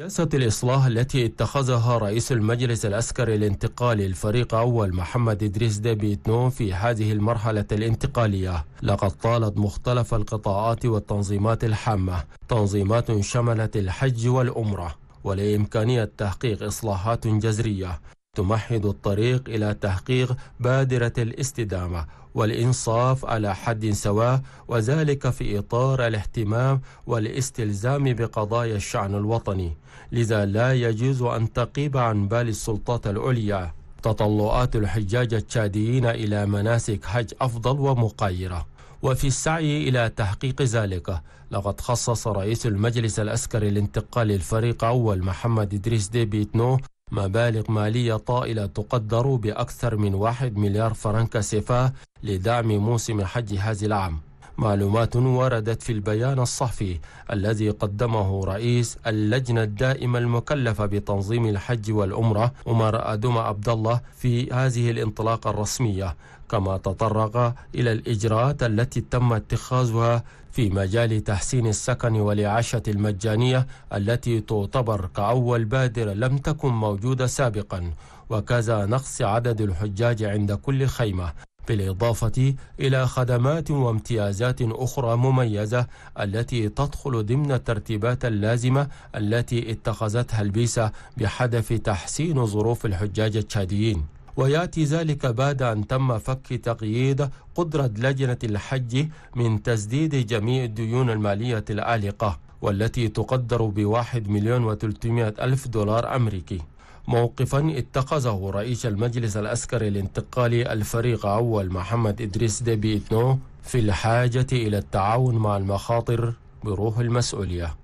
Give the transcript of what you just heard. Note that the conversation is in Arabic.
سياسة الإصلاح التي اتخذها رئيس المجلس العسكري الانتقالي الفريق أول محمد إدريس ديبي نون في هذه المرحلة الانتقالية لقد طالت مختلف القطاعات والتنظيمات الحامة تنظيمات شملت الحج والأمرة ولإمكانية تحقيق إصلاحات جذرية تمهد الطريق إلى تحقيق بادرة الاستدامة والإنصاف على حد سواء وذلك في إطار الاهتمام والاستلزام بقضايا الشأن الوطني لذا لا يجوز أن تقيب عن بال السلطات العليا تطلعات الحجاج التشاديين إلى مناسك حج أفضل ومقايرة وفي السعي إلى تحقيق ذلك لقد خصص رئيس المجلس العسكري لانتقال الفريق أول محمد إدريس ديبيتنو مبالغ مالية طائلة تقدر بأكثر من واحد مليار فرنك سفاه لدعم موسم حج هذا العام معلومات وردت في البيان الصحفي الذي قدمه رئيس اللجنة الدائمة المكلفة بتنظيم الحج والأمرة عمر أدوم عبد الله في هذه الانطلاقة الرسمية كما تطرق إلى الإجراءات التي تم اتخاذها في مجال تحسين السكن والإعاشة المجانية التي تعتبر كأول بادرة لم تكن موجودة سابقا وكذا نقص عدد الحجاج عند كل خيمة بالإضافة إلى خدمات وامتيازات أخرى مميزة التي تدخل ضمن الترتيبات اللازمة التي اتخذتها البيسا بحدف تحسين ظروف الحجاج التشاديين وياتي ذلك بعد ان تم فك تقييد قدره لجنه الحج من تسديد جميع الديون الماليه العالقه والتي تقدر بواحد مليون وثلاثمائة ألف دولار أمريكي موقفا اتخذه رئيس المجلس العسكري الانتقالي الفريق أول محمد إدريس ديبي إتنو في الحاجة إلى التعاون مع المخاطر بروح المسؤولية